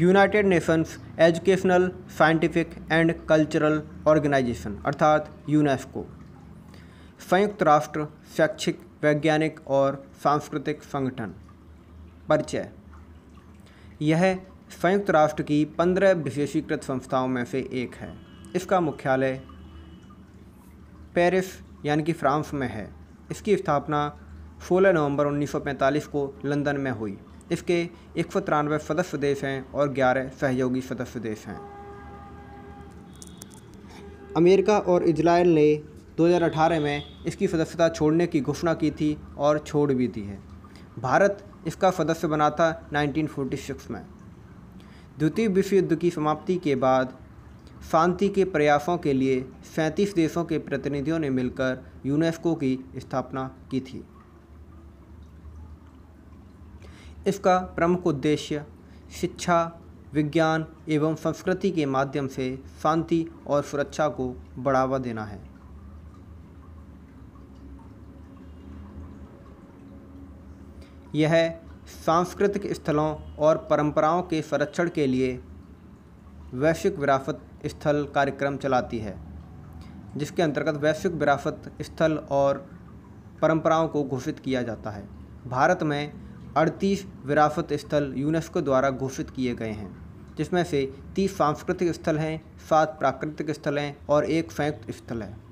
United Nations Educational Scientific and Cultural Organisation अर्थात UNESCO संयुक्त राष्ट्र शैक्षिक वैज्ञानिक और सांस्कृतिक संगठन परिचय यह संयुक्त राष्ट्र की पंद्रह विशेषीकृत संस्थाओं में से एक है इसका मुख्यालय पेरिस यानी कि फ्रांस में है इसकी स्थापना 16 नवंबर 1945 को लंदन में हुई इसके एक सौ तिरानवे सदस्य देश हैं और ग्यारह सहयोगी सदस्य देश हैं अमेरिका और इजराइल ने 2018 में इसकी सदस्यता छोड़ने की घोषणा की थी और छोड़ भी दी है भारत इसका सदस्य बना था 1946 में द्वितीय विश्व युद्ध की समाप्ति के बाद शांति के प्रयासों के लिए सैंतीस देशों के प्रतिनिधियों ने मिलकर यूनेस्को की स्थापना की थी इसका प्रमुख उद्देश्य शिक्षा विज्ञान एवं संस्कृति के माध्यम से शांति और सुरक्षा को बढ़ावा देना है यह सांस्कृतिक स्थलों और परंपराओं के संरक्षण के लिए वैश्विक विरासत स्थल कार्यक्रम चलाती है जिसके अंतर्गत वैश्विक विरासत स्थल और परंपराओं को घोषित किया जाता है भारत में अड़तीस विरासत स्थल यूनेस्को द्वारा घोषित किए गए हैं जिसमें से तीस सांस्कृतिक स्थल हैं सात प्राकृतिक स्थल हैं और एक संयुक्त स्थल है